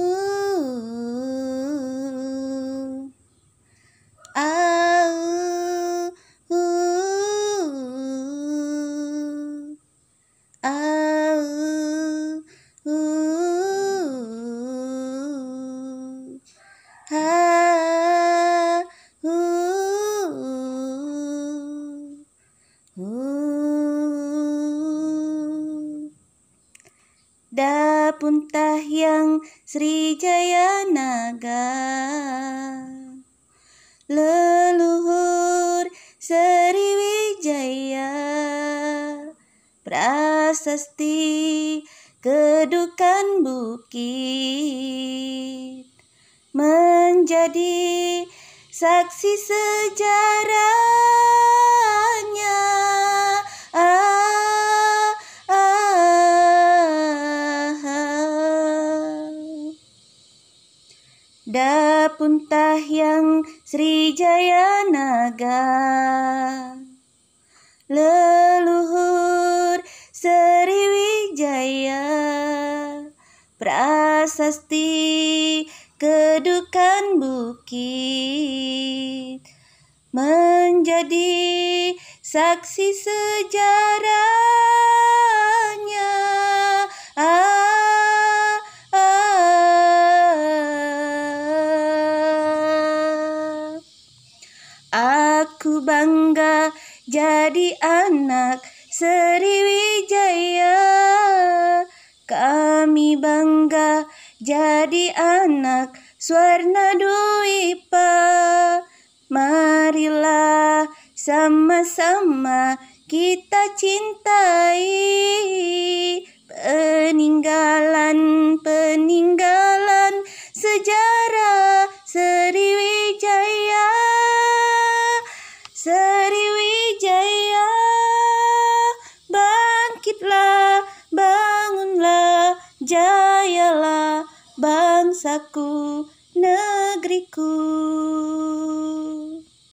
Ooh. Dapuntah yang Sri Jaya Naga Leluhur Sriwijaya Prasasti kedukan bukit Menjadi saksi sejarah Dapuntah yang Sri Jayanaga, Leluhur Sriwijaya Prasasti kedukan bukit Menjadi saksi sejarah Aku bangga jadi anak Sriwijaya. Kami bangga jadi anak Swarna Dwipa. Marilah sama-sama kita cintai peninggalan. Sriwijaya bangkitlah bangunlah jayalah bangsaku negeriku